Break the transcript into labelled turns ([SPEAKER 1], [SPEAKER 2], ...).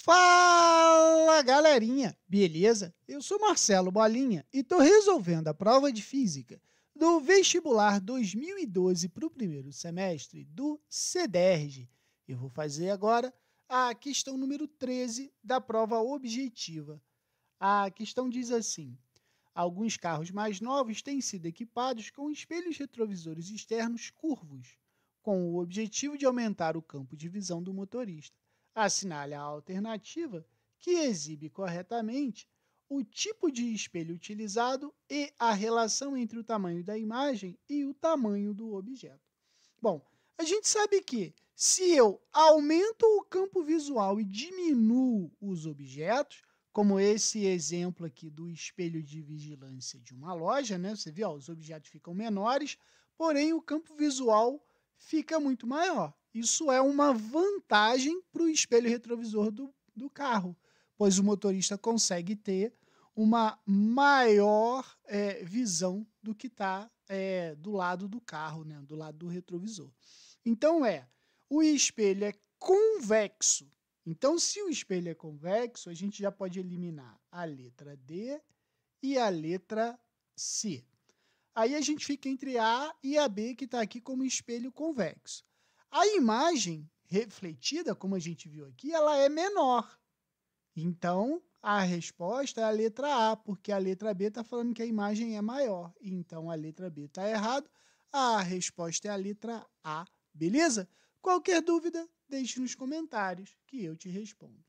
[SPEAKER 1] Fala galerinha, beleza? Eu sou Marcelo Bolinha e estou resolvendo a prova de física do vestibular 2012 para o primeiro semestre do CEDERJ. Eu vou fazer agora a questão número 13 da prova objetiva. A questão diz assim: Alguns carros mais novos têm sido equipados com espelhos retrovisores externos curvos, com o objetivo de aumentar o campo de visão do motorista. Assinale a alternativa que exibe corretamente o tipo de espelho utilizado e a relação entre o tamanho da imagem e o tamanho do objeto. Bom, a gente sabe que se eu aumento o campo visual e diminuo os objetos, como esse exemplo aqui do espelho de vigilância de uma loja, né? Você vê, ó, os objetos ficam menores, porém o campo visual fica muito maior. Isso é uma vantagem para o espelho retrovisor do, do carro, pois o motorista consegue ter uma maior é, visão do que está é, do lado do carro, né, do lado do retrovisor. Então é, o espelho é convexo. Então, se o espelho é convexo, a gente já pode eliminar a letra D e a letra C. Aí a gente fica entre A e a B, que está aqui como espelho convexo. A imagem refletida, como a gente viu aqui, ela é menor. Então, a resposta é a letra A, porque a letra B está falando que a imagem é maior. Então, a letra B está errado. A resposta é a letra A, beleza? Qualquer dúvida, deixe nos comentários que eu te respondo.